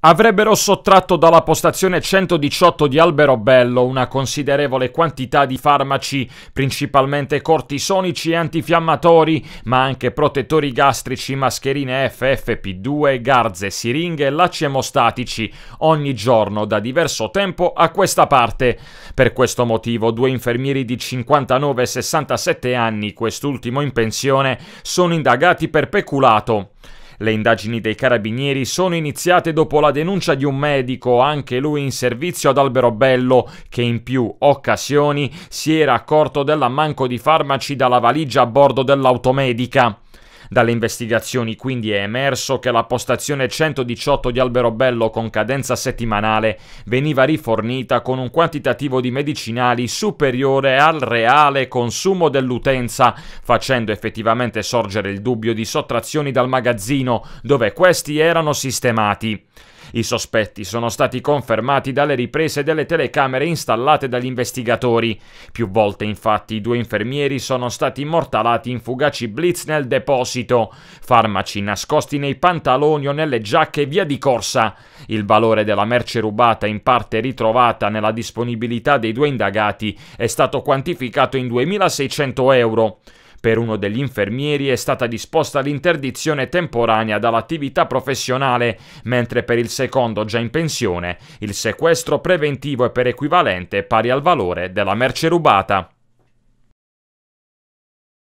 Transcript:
avrebbero sottratto dalla postazione 118 di Alberobello una considerevole quantità di farmaci, principalmente cortisonici e antifiammatori, ma anche protettori gastrici, mascherine FFP2, garze, siringhe, e lacci emostatici, ogni giorno da diverso tempo a questa parte. Per questo motivo due infermieri di 59 e 67 anni, quest'ultimo in pensione, sono indagati per peculato. Le indagini dei carabinieri sono iniziate dopo la denuncia di un medico, anche lui in servizio ad Alberobello, che in più occasioni si era accorto dell'ammanco di farmaci dalla valigia a bordo dell'automedica. Dalle investigazioni quindi è emerso che la postazione 118 di Alberobello con cadenza settimanale veniva rifornita con un quantitativo di medicinali superiore al reale consumo dell'utenza, facendo effettivamente sorgere il dubbio di sottrazioni dal magazzino, dove questi erano sistemati. I sospetti sono stati confermati dalle riprese delle telecamere installate dagli investigatori. Più volte infatti i due infermieri sono stati immortalati in fugaci blitz nel deposito, farmaci nascosti nei pantaloni o nelle giacche via di corsa. Il valore della merce rubata, in parte ritrovata nella disponibilità dei due indagati, è stato quantificato in 2.600 euro. Per uno degli infermieri è stata disposta l'interdizione temporanea dall'attività professionale, mentre per il secondo già in pensione il sequestro preventivo è per equivalente pari al valore della merce rubata.